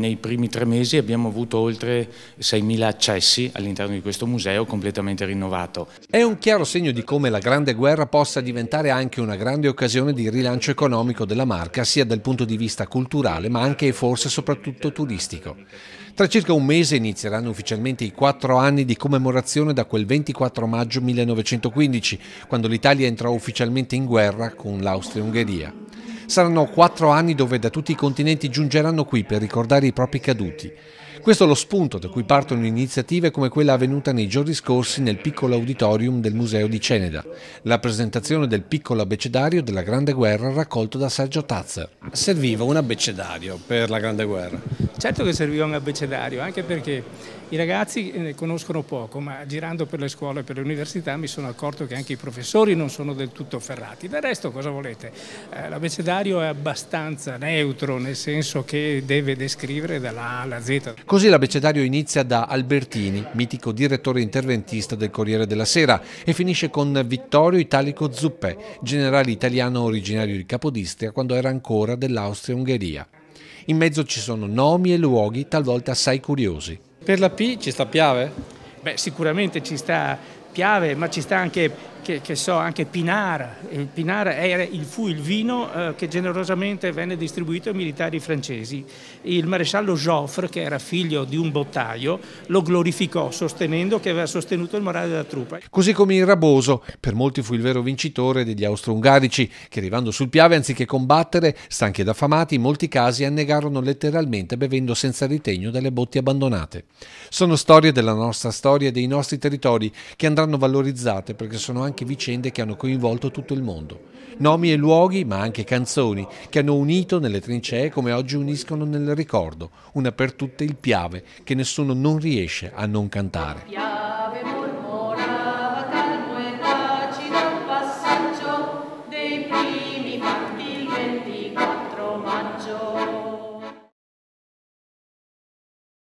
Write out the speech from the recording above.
Nei primi tre mesi abbiamo avuto oltre 6.000 accessi all'interno di questo museo completamente rinnovato. È un chiaro segno di come la Grande Guerra possa diventare anche una grande occasione di rilancio economico della marca, sia dal punto di vista culturale ma anche e forse soprattutto turistico. Tra circa un mese inizieranno ufficialmente i quattro anni di commemorazione da quel 24 maggio 1915, quando l'Italia entrò ufficialmente in guerra con l'Austria-Ungheria. Saranno quattro anni dove da tutti i continenti giungeranno qui per ricordare i propri caduti. Questo è lo spunto da cui partono iniziative come quella avvenuta nei giorni scorsi nel piccolo auditorium del Museo di Ceneda, la presentazione del piccolo abbecedario della Grande Guerra raccolto da Sergio Tazza. Serviva un abbecedario per la Grande Guerra Certo che serviva un abbecedario, anche perché i ragazzi eh, ne conoscono poco, ma girando per le scuole e per le università mi sono accorto che anche i professori non sono del tutto ferrati. Del resto cosa volete? Eh, l'abbecedario è abbastanza neutro, nel senso che deve descrivere dalla A alla Z. Così l'abbecedario inizia da Albertini, mitico direttore interventista del Corriere della Sera, e finisce con Vittorio Italico Zuppè, generale italiano originario di Capodistria quando era ancora dell'Austria-Ungheria. In mezzo ci sono nomi e luoghi talvolta assai curiosi. Per la P ci sta Piave? Beh, sicuramente ci sta Piave, ma ci sta anche che, che, so, anche Pinar. Il Pinar era, il, fu il vino eh, che generosamente venne distribuito ai militari francesi. Il maresciallo Joffre, che era figlio di un bottaio, lo glorificò sostenendo che aveva sostenuto il morale della truppa. Così come il Raboso, per molti fu il vero vincitore degli austro-ungarici, che arrivando sul Piave, anziché combattere, stanchi ed affamati, in molti casi annegarono letteralmente bevendo senza ritegno dalle botti abbandonate. Sono storie della nostra storia e dei nostri territori che andranno valorizzate perché sono anche anche vicende che hanno coinvolto tutto il mondo. Nomi e luoghi, ma anche canzoni, che hanno unito nelle trincee come oggi uniscono nel ricordo, una per tutte il Piave, che nessuno non riesce a non cantare.